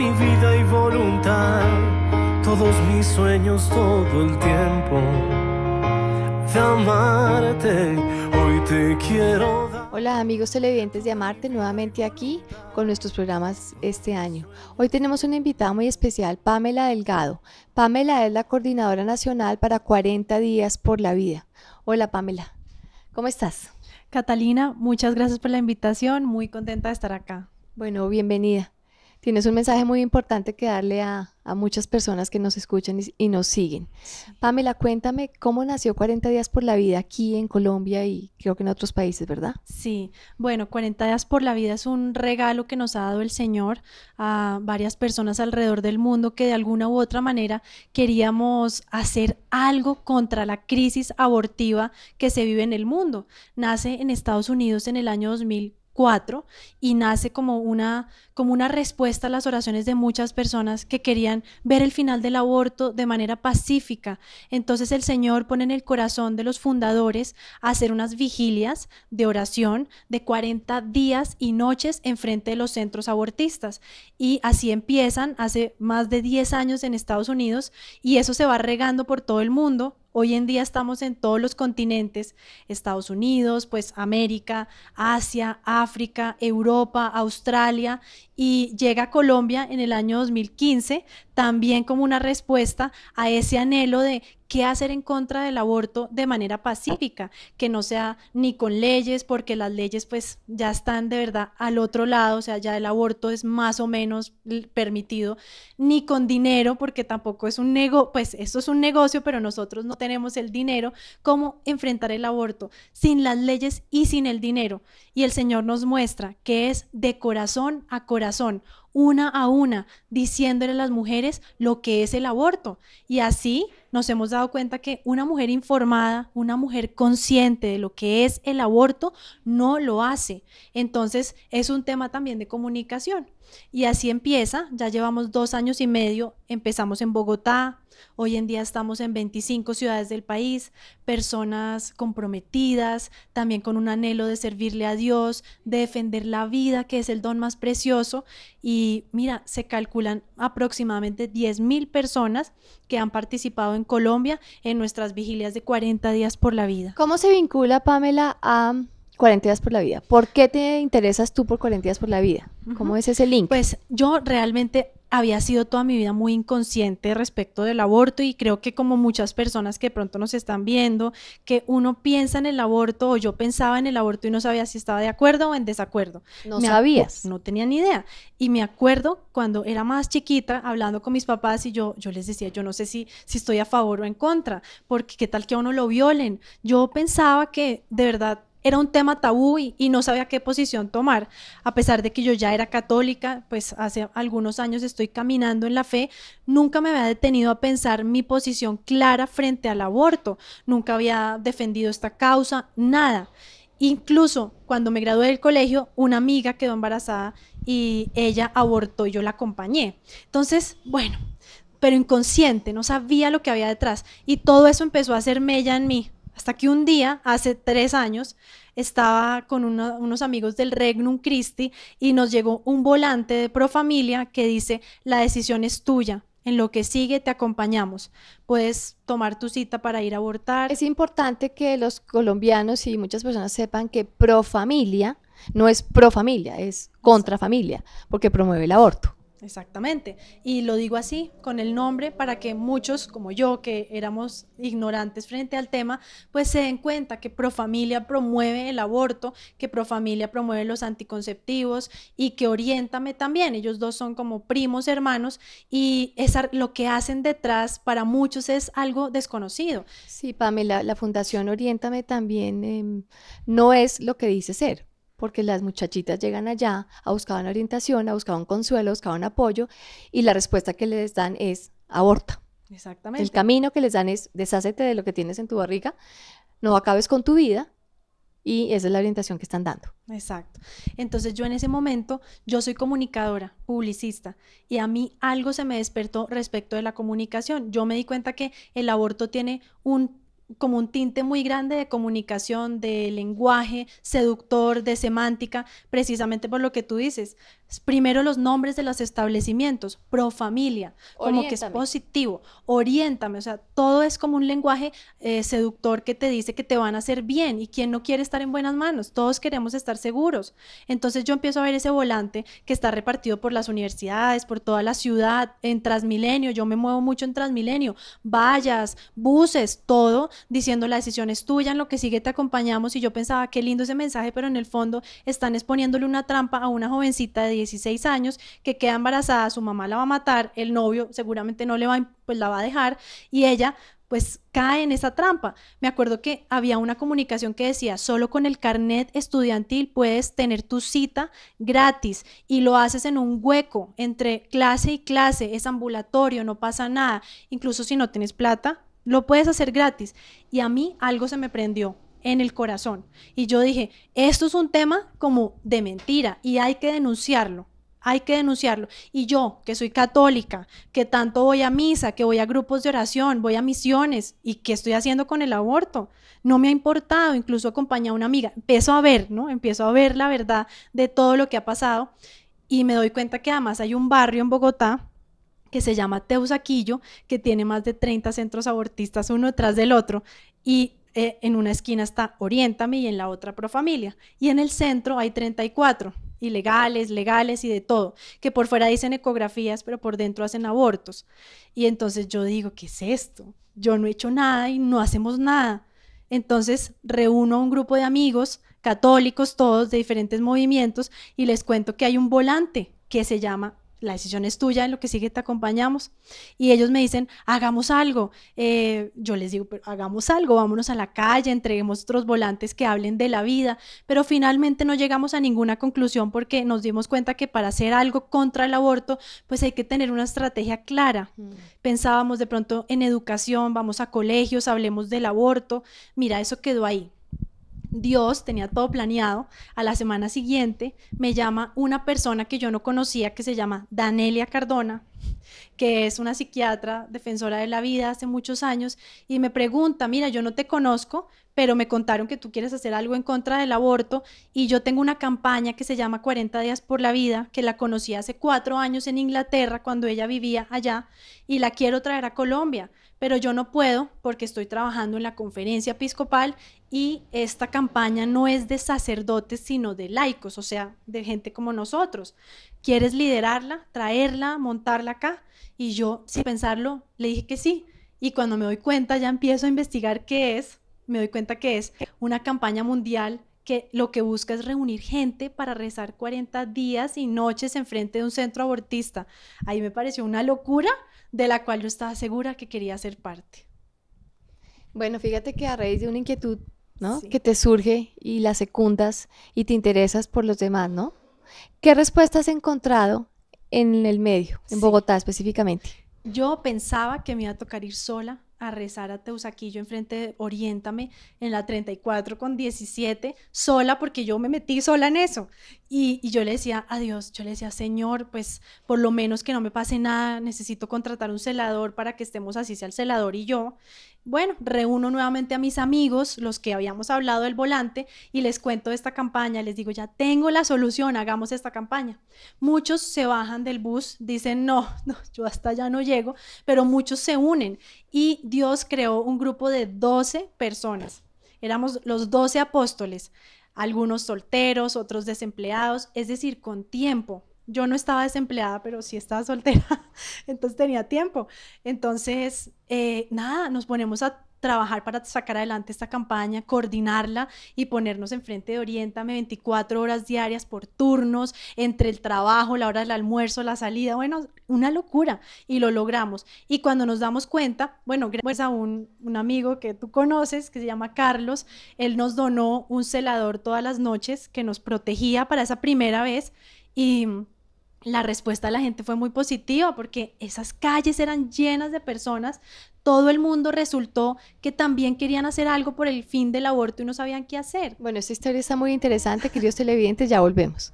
mi vida y voluntad, todos mis sueños todo el tiempo. De amarte, hoy te quiero Hola amigos televidentes de Amarte, nuevamente aquí con nuestros programas este año. Hoy tenemos una invitada muy especial, Pamela Delgado. Pamela es la coordinadora nacional para 40 días por la vida. Hola Pamela, ¿cómo estás? Catalina, muchas gracias por la invitación, muy contenta de estar acá. Bueno, bienvenida tienes un mensaje muy importante que darle a, muchas personas que nos escuchan y, nos siguen. Pamela, cuéntame cómo nació 40 días por la vida aquí en Colombia y creo que en otros países, ¿verdad? Sí, bueno, 40 días por la vida es un regalo que nos ha dado el Señor a varias personas alrededor del mundo que de alguna u otra manera queríamos hacer algo contra la crisis abortiva que se vive en el mundo. Nace en Estados Unidos en el año 2000 y nace como una, como una respuesta a las oraciones de muchas personas que querían ver el final del aborto de manera pacífica. Entonces el Señor pone en el corazón de los fundadores hacer unas vigilias de oración de 40 días y noches en frente de los centros abortistas. Y así empiezan hace más de 10 años en Estados Unidos y eso se va regando por todo el mundo Hoy en día estamos en todos los continentes, Estados Unidos, pues América, Asia, África, Europa, Australia y llega Colombia en el año 2015 también como una respuesta a ese anhelo de qué hacer en contra del aborto de manera pacífica, que no sea ni con leyes, porque las leyes pues ya están de verdad al otro lado, o sea, ya el aborto es más o menos permitido, ni con dinero, porque tampoco es un negocio, pues esto es un negocio, pero nosotros no tenemos el dinero, cómo enfrentar el aborto sin las leyes y sin el dinero. Y el Señor nos muestra que es de corazón a corazón una a una, diciéndole a las mujeres lo que es el aborto. Y así nos hemos dado cuenta que una mujer informada, una mujer consciente de lo que es el aborto, no lo hace. Entonces es un tema también de comunicación. Y así empieza, ya llevamos dos años y medio, empezamos en Bogotá, Hoy en día estamos en 25 ciudades del país, personas comprometidas, también con un anhelo de servirle a Dios, de defender la vida, que es el don más precioso. Y mira, se calculan aproximadamente 10 personas que han participado en Colombia en nuestras vigilias de 40 días por la vida. ¿Cómo se vincula, Pamela, a 40 días por la vida. ¿Por qué te interesas tú por 40 días por la vida? ¿Cómo es ese link? Pues yo realmente había sido toda mi vida muy inconsciente respecto del aborto y creo que como muchas personas que pronto nos están viendo, que uno piensa en el aborto o yo pensaba en el aborto y no sabía si estaba de acuerdo o en desacuerdo. No sabías. No tenía ni idea. Y me acuerdo cuando era más chiquita hablando con mis papás y yo, yo les decía, yo no sé si, si estoy a favor o en contra, porque qué tal que a uno lo violen. Yo pensaba que de verdad era un tema tabú y, no sabía qué posición tomar. A pesar de que yo ya era católica, pues hace algunos años estoy caminando en la fe, nunca me había detenido a pensar mi posición clara frente al aborto, nunca había defendido esta causa, nada. Incluso cuando me gradué del colegio, una amiga quedó embarazada y ella abortó y yo la acompañé. Entonces, bueno, pero inconsciente, no sabía lo que había detrás y todo eso empezó a hacerme ella en mí hasta que un día, hace tres años, estaba con unos amigos del Regnum Christi y nos llegó un volante de Profamilia que dice, la decisión es tuya, en lo que sigue te acompañamos. Puedes tomar tu cita para ir a abortar. Es importante que los colombianos y muchas personas sepan que Profamilia no es pro familia, es contra familia, porque promueve el aborto. Exactamente. Y lo digo así, con el nombre, para que muchos, como yo, que éramos ignorantes frente al tema, pues se den cuenta que Profamilia promueve el aborto, que Profamilia promueve los anticonceptivos y que Oriéntame también. Ellos dos son como primos hermanos y esa, lo que hacen detrás para muchos es algo desconocido. Sí, Pamela, la Fundación Oriéntame también em, no es lo que dice ser porque las muchachitas llegan allá a buscar una orientación, a buscar un consuelo, a buscar un apoyo, y la respuesta que les dan es aborta. Exactamente. El camino que les dan es deshácete de lo que tienes en tu barriga, no acabes con tu vida, y esa es la orientación que están dando. Exacto. Entonces yo en ese momento, yo soy comunicadora, publicista, y a mí algo se me despertó respecto de la comunicación. Yo me di cuenta que el aborto tiene un como un tinte muy grande de comunicación, de lenguaje seductor, de semántica, precisamente por lo que tú dices primero los nombres de los establecimientos, pro familia, como que es positivo, oriéntame, o sea, todo es como un lenguaje eh, seductor que te dice que te van a hacer bien y quien no quiere estar en buenas manos, todos queremos estar seguros. Entonces yo empiezo a ver ese volante que está repartido por las universidades, por toda la ciudad, en Transmilenio, yo me muevo mucho en Transmilenio, vallas, buses, todo, diciendo la decisión es tuya, en lo que sigue te acompañamos y yo pensaba, qué lindo ese mensaje, pero en el fondo están exponiéndole una trampa a una jovencita de 16 años, que queda embarazada, su mamá la va a matar, el novio seguramente no le va, pues la va a dejar y ella pues cae en esa trampa. Me acuerdo que había una comunicación que decía, solo con el carnet estudiantil puedes tener tu cita gratis y lo haces en un hueco entre clase y clase, es ambulatorio, no pasa nada, incluso si no tienes plata, lo puedes hacer gratis. Y a mí algo se me prendió, en el corazón. Y yo dije, esto es un tema como de mentira y hay que denunciarlo. Hay que denunciarlo. Y yo, que soy católica, que tanto voy a misa, que voy a grupos de oración, voy a misiones, y que estoy haciendo con el aborto, no me ha importado, incluso acompañé a una amiga. Empiezo a ver, ¿no? Empiezo a ver la verdad de todo lo que ha pasado. Y me doy cuenta que además hay un barrio en Bogotá que se llama Teusaquillo, que tiene más de 30 centros abortistas uno tras del otro. Y eh, en una esquina está Oriéntame y en la otra Profamilia. Y en el centro hay 34, ilegales, legales y de todo, que por fuera dicen ecografías, pero por dentro hacen abortos. Y entonces yo digo, ¿qué es esto? Yo no he hecho nada y no hacemos nada. Entonces reúno a un grupo de amigos, católicos todos, de diferentes movimientos, y les cuento que hay un volante que se llama la decisión es tuya, en lo que sigue te acompañamos. Y ellos me dicen, hagamos algo. Eh, yo les digo, hagamos algo, vámonos a la calle, entreguemos otros volantes que hablen de la vida. Pero finalmente no llegamos a ninguna conclusión porque nos dimos cuenta que para hacer algo contra el aborto, pues hay que tener una estrategia clara. Mm. Pensábamos de pronto en educación, vamos a colegios, hablemos del aborto. Mira, eso quedó ahí Dios tenía todo planeado. A la semana siguiente me llama una persona que yo no conocía, que se llama Danelia Cardona, que es una psiquiatra defensora de la vida hace muchos años, y me pregunta, mira, yo no te conozco, pero me contaron que tú quieres hacer algo en contra del aborto y yo tengo una campaña que se llama 40 días por la vida, que la conocí hace cuatro años en Inglaterra cuando ella vivía allá y la quiero traer a Colombia, pero yo no puedo porque estoy trabajando en la conferencia episcopal y esta campaña no es de sacerdotes, sino de laicos, o sea, de gente como nosotros. ¿Quieres liderarla, traerla, montarla acá? Y yo, sin pensarlo, le dije que sí. Y cuando me doy cuenta, ya empiezo a investigar qué es me doy cuenta que es una campaña mundial que lo que busca es reunir gente para rezar 40 días y noches enfrente de un centro abortista. Ahí me pareció una locura de la cual yo estaba segura que quería ser parte. Bueno, fíjate que a raíz de una inquietud, ¿no? Que te surge y la secundas y te interesas por los demás, ¿no? ¿Qué respuesta has encontrado en el medio, en Bogotá específicamente? Yo pensaba que me iba a tocar ir sola a rezar a Teusaquillo enfrente de Oriéntame en la 34 con 17, sola, porque yo me metí sola en eso. Y, y yo le decía a Dios, yo le decía, Señor, pues por lo menos que no me pase nada, necesito contratar un celador para que estemos así, sea el celador y yo. Bueno, reúno nuevamente a mis amigos, los que habíamos hablado del volante, y les cuento esta campaña, les digo, ya tengo la solución, hagamos esta campaña. Muchos se bajan del bus, dicen, no, yo hasta allá no llego, pero muchos se unen y Dios creó un grupo de 12 personas. Éramos los 12 apóstoles, algunos solteros, otros desempleados, es decir, con tiempo, yo no estaba desempleada, pero sí estaba soltera, entonces tenía tiempo. Entonces, eh, nada, nos ponemos a trabajar para sacar adelante esta campaña, coordinarla y ponernos enfrente de Oriéntame 24 horas diarias por turnos, entre el trabajo, la hora del almuerzo, la salida, bueno, una locura y lo logramos. Y cuando nos damos cuenta, bueno, gracias a un, un amigo que tú conoces, que se llama Carlos, él nos donó un celador todas las noches que nos protegía para esa primera vez y la respuesta de la gente fue muy positiva porque esas calles eran llenas de personas, todo el mundo resultó que también querían hacer algo por el fin del aborto y no sabían qué hacer. Bueno, esta historia está muy interesante, queridos televidentes, ya volvemos.